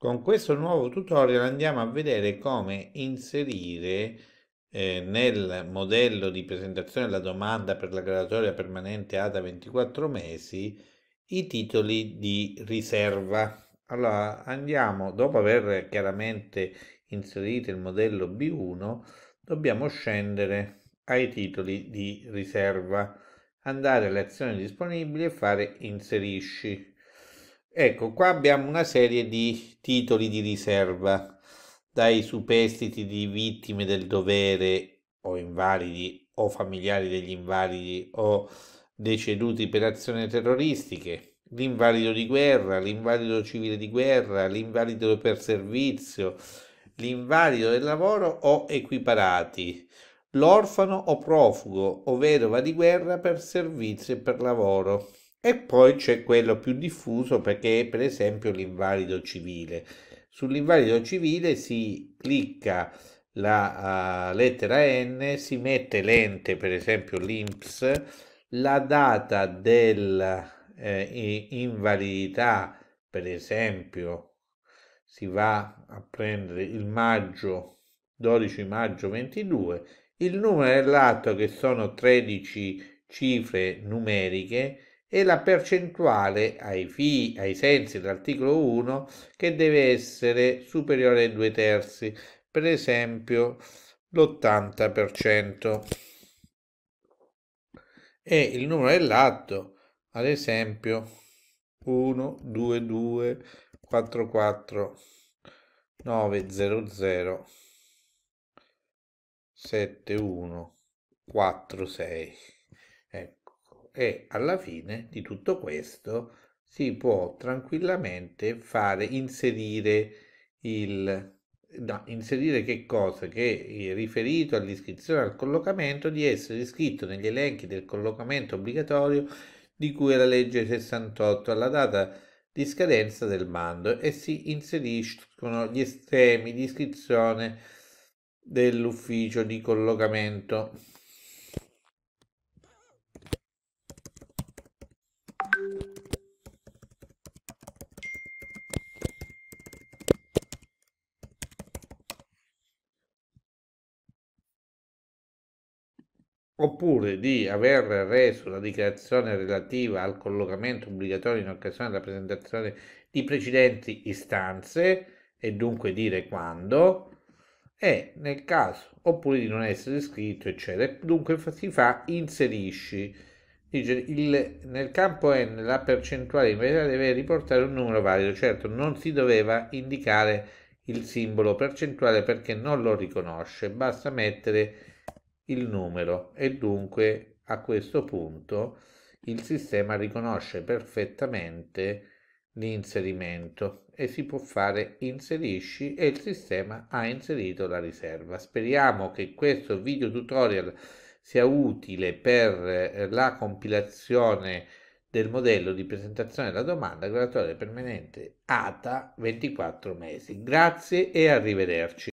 Con questo nuovo tutorial andiamo a vedere come inserire eh, nel modello di presentazione della domanda per la graduatoria permanente ADA 24 mesi i titoli di riserva. Allora andiamo, dopo aver chiaramente inserito il modello B1, dobbiamo scendere ai titoli di riserva, andare alle azioni disponibili e fare inserisci. Ecco, qua abbiamo una serie di titoli di riserva, dai superstiti di vittime del dovere o invalidi o familiari degli invalidi o deceduti per azioni terroristiche, l'invalido di guerra, l'invalido civile di guerra, l'invalido per servizio, l'invalido del lavoro o equiparati, l'orfano o profugo o vedova di guerra per servizio e per lavoro, e poi c'è quello più diffuso perché è per esempio l'invalido civile. Sull'invalido civile si clicca la uh, lettera N, si mette l'ente, per esempio l'INPS, la data dell'invalidità, eh, per esempio si va a prendere il maggio 12 maggio 22, il numero dell'atto che sono 13 cifre numeriche e la percentuale ai, fi, ai sensi dell'articolo 1 che deve essere superiore ai due terzi, per esempio l'80%. E il numero dell'atto, ad esempio 1, 2, 2, 4, 4, 9, 0, 0, 7, 1, 4, 6. Ecco e alla fine di tutto questo si può tranquillamente fare inserire il no, inserire che cosa che è riferito all'iscrizione al collocamento di essere iscritto negli elenchi del collocamento obbligatorio di cui è la legge 68 alla data di scadenza del mando e si inseriscono gli estremi di iscrizione dell'ufficio di collocamento oppure di aver reso la dichiarazione relativa al collocamento obbligatorio in occasione della presentazione di precedenti istanze e dunque dire quando e nel caso oppure di non essere iscritto eccetera dunque si fa inserisci Dice, il, nel campo n la percentuale in verità deve riportare un numero valido, certo non si doveva indicare il simbolo percentuale perché non lo riconosce, basta mettere il numero e dunque a questo punto il sistema riconosce perfettamente l'inserimento e si può fare inserisci e il sistema ha inserito la riserva. Speriamo che questo video tutorial sia utile per eh, la compilazione del modello di presentazione della domanda graduatoria permanente ATA 24 mesi. Grazie e arrivederci.